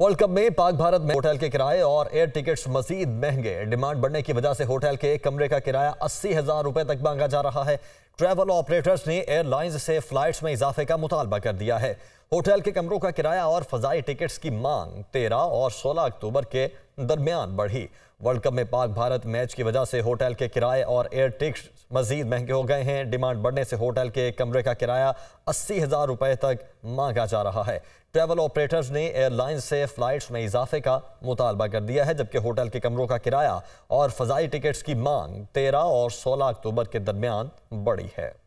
world cup में पाक भारत में होटल के किराए और एयर टिकट्स मजीद महंगे डिमांड बढ़ने की वजह से होटल के एक कमरे का किराया अस्सी हजार रुपए तक मांगा जा रहा है ट्रैवल ऑपरेटर्स ने एयरलाइंस से फ्लाइट्स में इजाफे का मुतालबा कर दिया है होटल के कमरों का किराया और फजाई टिकट्स की मांग 13 और 16 अक्टूबर के दरमियान बढ़ी वर्ल्ड कप में पाक भारत मैच की वजह से होटल के किराए और एयर टिकट मजीद महंगे हो गए हैं डिमांड बढ़ने से होटल के कमरे का किराया अस्सी हज़ार रुपए तक मांगा जा रहा है ट्रेवल ऑपरेटर्स ने एयरलाइन से फ़्लाइट्स में इजाफे का मुतालबा कर दिया है जबकि होटल के कमरों का किराया और फजाई टिकट्स की मांग तेरह और सोलह अक्टूबर के दरमियान बढ़ी है